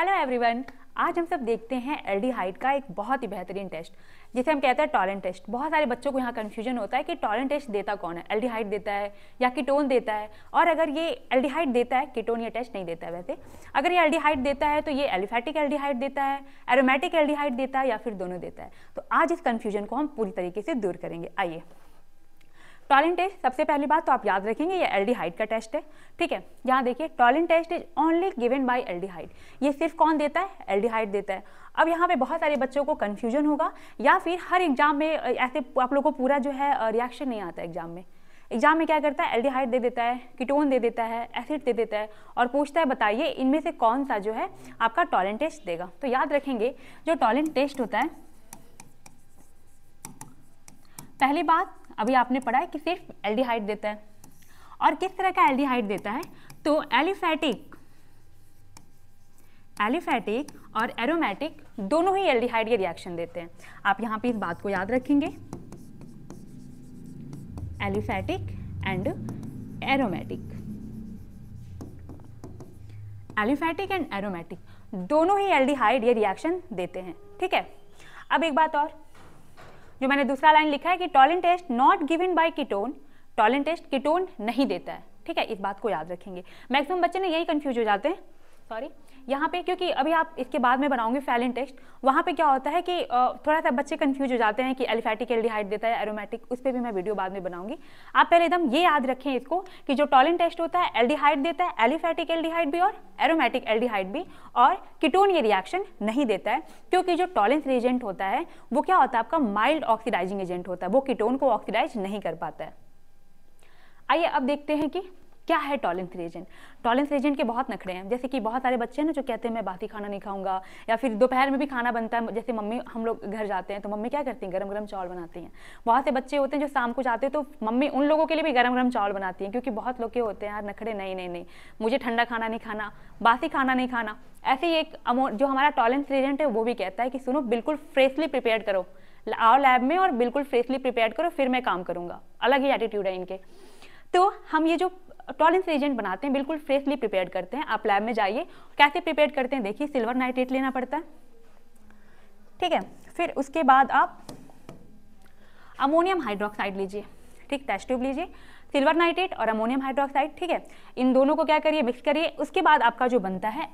hello everyone आज हम सब देखते हैं एल का एक बहुत ही बेहतरीन टेस्ट जिसे हम कहते हैं टॉलेंट टेस्ट बहुत सारे बच्चों को यहाँ कन्फ्यूजन होता है कि टॉलेंट टेस्ट देता कौन है एल देता है या कीटोन देता है और अगर ये एल देता है कीटोन या टेस्ट नहीं देता है वैसे अगर ये एल देता है तो ये एलिफेटिक एल देता है एरोमेटिक एल देता है या फिर दोनों देता है तो आज इस कन्फ्यूजन को हम पूरी तरीके से दूर करेंगे आइए टॉलिन टेस्ट सबसे पहली बात तो आप याद रखेंगे ये एल हाइट का टेस्ट है ठीक है यहाँ देखिए Tollens test is only given by aldehyde ये सिर्फ कौन देता है एल हाइट देता है अब यहाँ पे बहुत सारे बच्चों को कन्फ्यूजन होगा या फिर हर एग्जाम में ऐसे आप लोग को पूरा जो है रिएक्शन नहीं आता एग्जाम में एग्जाम में क्या करता है एल दे देता है किटोन दे देता है एसिड दे देता है और पूछता है बताइए इनमें से कौन सा जो है आपका टॉलेंट टेस्ट देगा तो याद रखेंगे जो टॉलेंट टेस्ट होता है पहली बात अभी आपने पढ़ा है कि सिर्फ एल्डिहाइड देता है और किस तरह का एल्डिहाइड देता है तो एलिफैटिक एलिफैटिक और एरोमेटिक दोनों ही एल्डिहाइड के रिएक्शन देते हैं आप यहाँ पे इस बात को याद रखेंगे aliphatic and aromatic aliphatic and aromatic दोनों ही एल्डिहाइड ये रिएक्शन देते हैं ठीक है अब एक बात और जो मैंने दूसरा लाइन लिखा है कि Tollens test not given by ketone Tollens test ketone नहीं देता है ठीक है इस बात को याद रखेंगे मैक्सिमम बच्चे ना यही कन्फ्यूज हो जाते हैं सॉरी यहाँ पे क्योंकि अभी आप इसके बाद में बनाओगे फैलिन टेस्ट वहाँ पे क्या होता है कि थोड़ा सा बच्चे कंफ्यूज हो जाते हैं कि एलिफैटिक एल्डिहाइड देता है एरोमेटिक उस पर भी मैं वीडियो बाद में बनाऊंगी आप पहले एकदम ये याद रखें इसको कि जो टॉलिन टेस्ट होता है एल्डिहाइड देता है एलिफैटिक एल्डिहाइड भी और एरोमेटिक एल्डिहाइड भी और किटोन ये रिएक्शन नहीं देता है क्योंकि जो टॉलिन एजेंट होता है वो क्या होता है आपका माइल्ड ऑक्सीडाइजिंग एजेंट होता है वो किटोन को ऑक्सीडाइज नहीं कर पाता है आइए अब देखते हैं कि क्या है टॉलेंस रेजेंट टॉलेंस रेजेंट के बहुत नखरे हैं जैसे कि बहुत सारे बच्चे हैं ना जो कहते हैं मैं बासी खाना नहीं खाऊंगा या फिर दोपहर में भी खाना बनता है जैसे मम्मी हम लोग घर जाते हैं तो मम्मी क्या करती हैं गर्म गर्म चावल बनाती हैं बहुत से बच्चे होते हैं जो शाम को जाते हैं तो मम्मी उन लोगों के लिए भी गर्म गर्म चावल बनाती हैं क्योंकि बहुत लोग के होते हैं यार नखड़े नहीं नहीं नहीं मुझे ठंडा खाना नहीं खाना बासी खाना नहीं खाना ऐसे ही एक जो हमारा टॉलेंस रेजेंट है वो भी कहता है कि सुनो बिल्कुल फ्रेशली प्रिपेयर करो आओ लैब में और बिल्कुल फ्रेशली प्रिपेयर करो फिर मैं काम करूँगा अलग ही एटीट्यूड है इनके तो हम ये जो टॉलेंस एजेंट बनाते हैं बिल्कुल फ्रेशली प्रिपेयर करते हैं आप लैब में जाइए कैसे प्रिपेयर करते हैं देखिए सिल्वर नाइट्रेट लेना पड़ता है ठीक है फिर उसके बाद आप अमोनियम हाइड्रोक्साइड लीजिए ठीक टेस्ट ट्यूब लीजिए सिल्वर नाइट्रेट और अमोनियम हाइड्रोक्साइड ठीक है इन दोनों को क्या करिए मिक्स करिए उसके बाद आपका जो बनता है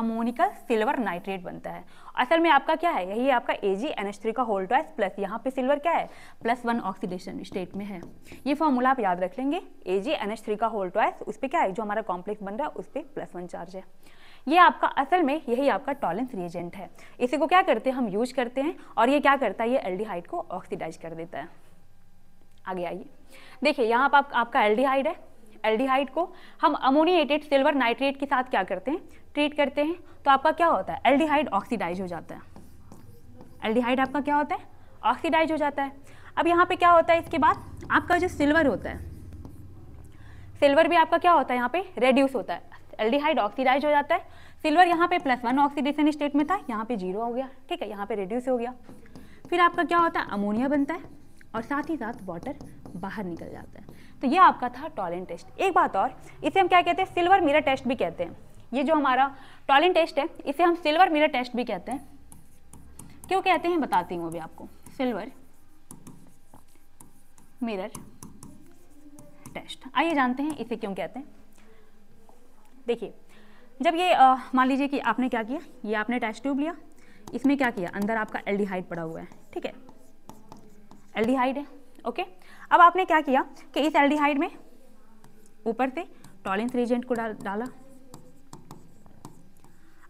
अमोनिकल सिल्वर नाइट्रेट बनता है असल में आपका क्या है यही आपका A G N H three का होल्ड ट्वाइस प्लस यहाँ पे सिल्वर क्या है प्लस वन ऑक्सीडेशन स्टेट में है ये फॉर्मूला आप याद रख लेंगे A G N H three का होल्ड ट्वाइस उस पर क्या है जो हमारा कॉम्प्लेक्स बन रहा है उस पर प्लस वन चार्ज है ये आपका असल में यही आपका टॉलेंस रिएजेंट है इसी को क्या करते हैं हम यूज करते हैं और ये क्या करता है ये एल्डिहाइड को ऑक्सीडाइज कर देता है आगे आइए देखिए यहाँ पर आप, आपका एल्डिहाइड है एल्डिहाइड को हम अमोनिएटेड सिल्वर नाइट्रेट के साथ क्या करते हैं ट्रीट करते हैं तो आपका क्या होता है एल्डिहाइड ऑक्सीडाइज हो जाता है एल्डिहाइड आपका क्या होता है ऑक्सीडाइज हो जाता है अब यहाँ पे क्या होता है इसके बाद आपका जो सिल्वर होता है सिल्वर भी आपका क्या होता है यहाँ पे रेड्यूस होता है एल्डिहाइड ऑक्सीडाइज हो जाता है सिल्वर यहाँ पे प्लस वन ऑक्सीडेशन स्टेट में था यहाँ पे जीरो हो गया ठीक है यहाँ पे रेड्यूस हो गया फिर आपका क्या होता है अमोनिया बनता है और साथ ही साथ वाटर बाहर निकल जाता है तो ये आपका था टॉलेंट टेस्ट एक बात और इसे हम क्या कहते हैं सिल्वर मिरर टेस्ट भी कहते हैं ये जो हमारा टॉलेंट टेस्ट है इसे हम सिल्वर मिरर टेस्ट भी कहते हैं क्यों कहते हैं बताती हूँ अभी आपको सिल्वर मिरर टेस्ट आइए जानते हैं इसे क्यों कहते हैं देखिए जब ये मान लीजिए कि आपने क्या किया ये आपने टेस्ट ट्यूब लिया इसमें क्या किया अंदर आपका एल्डिहाइड पड़ा हुआ है ठीक है एल्डिहाइड है ओके अब आपने क्या किया कि इस एल्डिहाइड में ऊपर से टॉलेंस रेजेंट को डाल डाला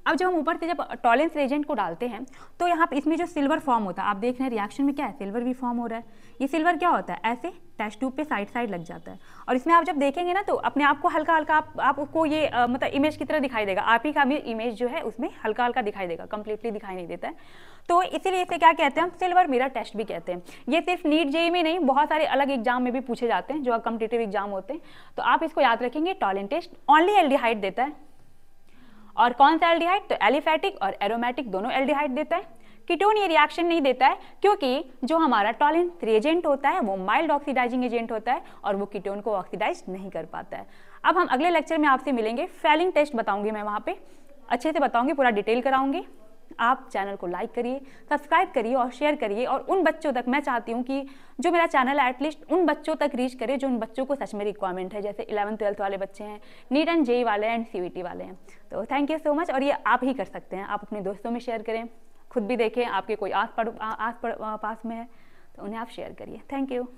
अब जब हम ऊपर से जब टॉलेंस रेजेंट को डालते हैं तो यहाँ पे इसमें जो सिल्वर फॉर्म होता है आप देख रहे हैं रिएक्शन में क्या है सिल्वर भी फॉर्म हो रहा है ये सिल्वर क्या होता है ऐसे टेस्ट ट्यूब पे साइड साइड लग जाता है और इसमें आप जब देखेंगे ना तो अपने आप को हल्का हल्का आप आपको ये आ, मतलब इमेज की तरह दिखाई देगा आप ही का भी इमेज जो है उसमें हल्का हल्का दिखाई देगा कंप्लीटली दिखाई नहीं देता है तो इसीलिए इसे क्या कहते हैं सिल्वर मिरर टेस्ट भी कहते हैं ये सिर्फ नीट जेई e में नहीं बहुत सारे अलग एग्जाम में भी पूछे जाते हैं जो कम्पिटेटिव एग्जाम होते हैं तो आप इसको याद रखेंगे टॉलेंट टेस्ट ओनली एल देता है और कौन सा एल्डिहाइड तो एलिफैटिक और एरोमेटिक दोनों एल्डिहाइड देता है कीटोन ये रिएक्शन नहीं देता है क्योंकि जो हमारा टॉलिन रिएजेंट होता है वो माइल्ड ऑक्सीडाइजिंग एजेंट होता है और वो कीटोन को ऑक्सीडाइज नहीं कर पाता है अब हम अगले लेक्चर में आपसे मिलेंगे फेलिंग टेस्ट बताऊंगी मैं वहाँ पे अच्छे से बताऊंगी पूरा डिटेल कराऊंगी आप चैनल को लाइक करिए सब्सक्राइब करिए और शेयर करिए और उन बच्चों तक मैं चाहती हूँ कि जो मेरा चैनल है एटलीस्ट उन बच्चों तक रीच करे जो उन बच्चों को सच में रिक्वायरमेंट है जैसे इलेवन ट्वेल्थ वाले बच्चे हैं नीट एंड जेई वाले हैं एंड सी वाले हैं तो थैंक यू सो मच और ये आप ही कर सकते हैं आप अपने दोस्तों में शेयर करें खुद भी देखें आपके कोई आस पड़ आस पड़ पास में है तो उन्हें आप शेयर करिए थैंक यू